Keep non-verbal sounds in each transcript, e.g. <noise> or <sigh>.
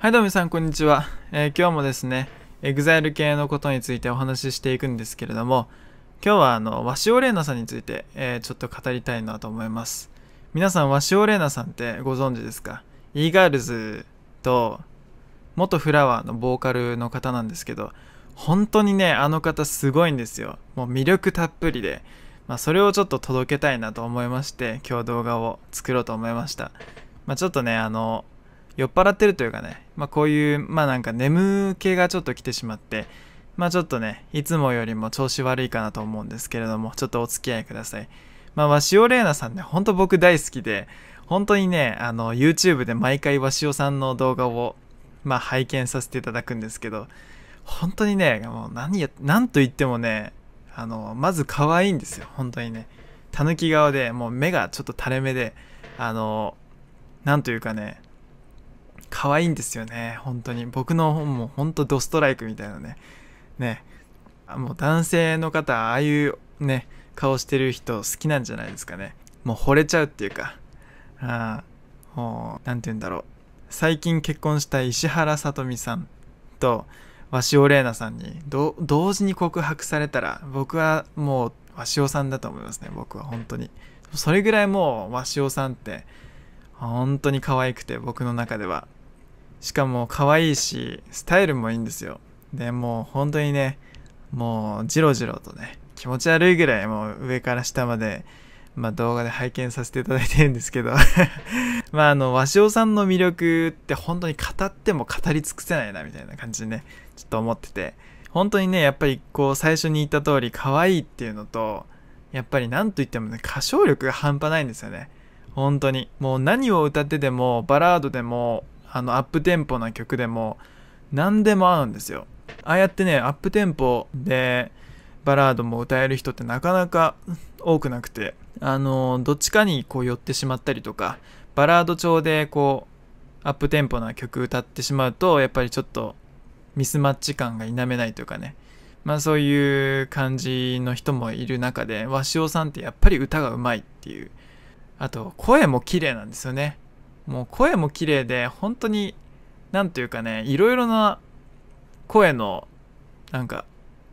はいどうも皆さんこんにちは、えー、今日もですね EXILE 系のことについてお話ししていくんですけれども今日はあのオレー奈さんについて、えー、ちょっと語りたいなと思います皆さん鷲尾玲奈さんってご存知ですか e g i r l s と元フラワーのボーカルの方なんですけど本当にねあの方すごいんですよもう魅力たっぷりで、まあ、それをちょっと届けたいなと思いまして今日動画を作ろうと思いました、まあ、ちょっとねあの酔っ払ってるというかね、まあ、こういう、まあなんか眠気がちょっと来てしまって、まあちょっとね、いつもよりも調子悪いかなと思うんですけれども、ちょっとお付き合いください。まあ、鷲尾玲奈さんね、ほんと僕大好きで、本当にね、あの、YouTube で毎回鷲尾さんの動画を、まあ、拝見させていただくんですけど、本当にね、もう何や、なんと言ってもね、あの、まず可愛いんですよ、本当にね。たぬき顔で、もう目がちょっと垂れ目で、あの、なんというかね、可愛いんですよね本当に僕の本も本当ドストライクみたいなねねもう男性の方ああいうね顔してる人好きなんじゃないですかねもう惚れちゃうっていうかあもう何て言うんだろう最近結婚した石原さとみさんと鷲尾玲奈さんに同時に告白されたら僕はもう鷲尾さんだと思いますね僕は本当にそれぐらいもう鷲尾さんって本当に可愛くて僕の中ではしかも可愛いし、スタイルもいいんですよ。で、もう本当にね、もうジロジロとね、気持ち悪いぐらいもう上から下まで、まあ、動画で拝見させていただいてるんですけど <laughs> まああの、鷲尾さんの魅力って本当に語っても語り尽くせないなみたいな感じでね、ちょっと思ってて、本当にね、やっぱりこう最初に言った通り可愛いっていうのと、やっぱり何と言ってもね、歌唱力が半端ないんですよね。本当に。もう何を歌ってても、バラードでも、あのアップテンポな曲でも何でも合うんですよああやってねアップテンポでバラードも歌える人ってなかなか多くなくてあのどっちかにこう寄ってしまったりとかバラード調でこうアップテンポな曲歌ってしまうとやっぱりちょっとミスマッチ感が否めないというかねまあそういう感じの人もいる中で鷲尾さんってやっぱり歌がうまいっていうあと声も綺麗なんですよねもう声も綺麗で、本当に、なんというかね、いろいろな声の、なんか、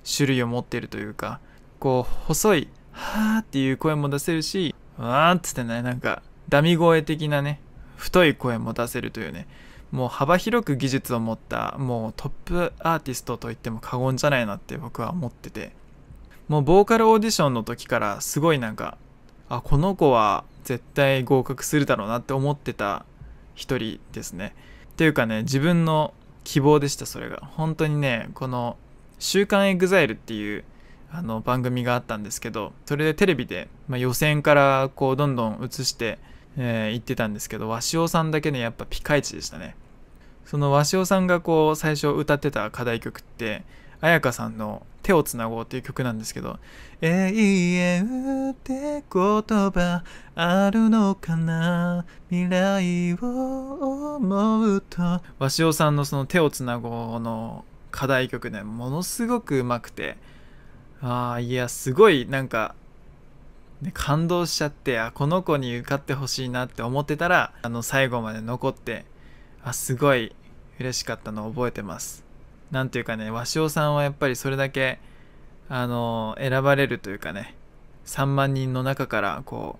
種類を持っているというか、こう、細い、はーっていう声も出せるし、わーっつってね、なんか、ダミ声的なね、太い声も出せるというね、もう幅広く技術を持った、もうトップアーティストと言っても過言じゃないなって僕は思ってて、もうボーカルオーディションの時からすごいなんか、あ、この子は絶対合格するだろうなって思ってた一人ですね。っていうかね、自分の希望でした、それが。本当にね、この、週刊エグザイルっていうあの番組があったんですけど、それでテレビで、まあ、予選からこうどんどん映して、えー、行ってたんですけど、鷲尾さんだけね、やっぱピカイチでしたね。その鷲尾さんがこう最初歌ってた課題曲って、絢香さんの手をつなごうっていう曲なんですけど、永遠って言葉あるのかな未来を思うと。鷲尾さんのその手をつなごうの課題曲ね、ものすごくうまくて、ああ、いや、すごいなんか、ね、感動しちゃって、あ、この子に受かってほしいなって思ってたら、あの、最後まで残って、あ、すごい嬉しかったのを覚えてます。何ていうかね鷲尾さんはやっぱりそれだけあの選ばれるというかね3万人の中からこ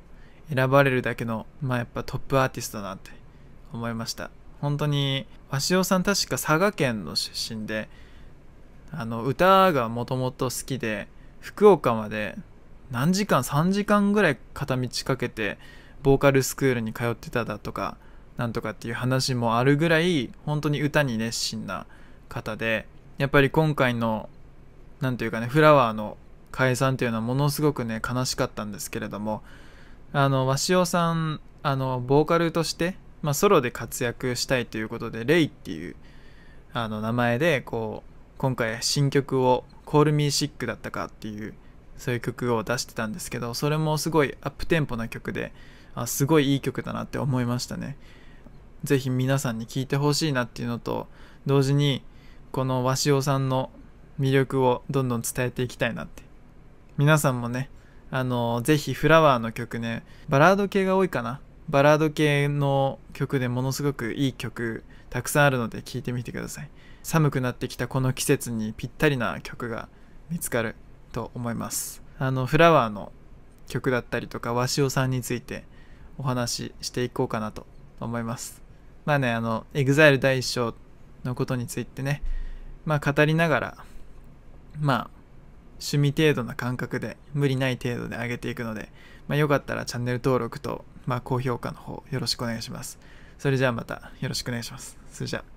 う選ばれるだけのまあやっぱトップアーティストなって思いました本当に鷲尾さん確か佐賀県の出身であの歌がもともと好きで福岡まで何時間3時間ぐらい片道かけてボーカルスクールに通ってただとかなんとかっていう話もあるぐらい本当に歌に熱心な方でやっぱり今回の何て言うかねフラワーの解散っていうのはものすごくね悲しかったんですけれどもあの鷲尾さんあのボーカルとして、まあ、ソロで活躍したいということで「レイ」っていうあの名前でこう今回新曲を「Call Me Sick」だったかっていうそういう曲を出してたんですけどそれもすごいアップテンポな曲であすごいいい曲だなって思いましたね是非皆さんに聴いてほしいなっていうのと同時にこの鷲尾さんの魅力をどんどん伝えていきたいなって皆さんもねあのぜひフラワーの曲ねバラード系が多いかなバラード系の曲でものすごくいい曲たくさんあるので聴いてみてください寒くなってきたこの季節にぴったりな曲が見つかると思いますあのフラワーの曲だったりとか鷲尾さんについてお話ししていこうかなと思いますまあねあの EXILE 第1章のことについてねまあ語りながら、まあ趣味程度な感覚で無理ない程度で上げていくので、まあ、よかったらチャンネル登録と、まあ、高評価の方よろしくお願いします。それじゃあまたよろしくお願いします。それじゃあ。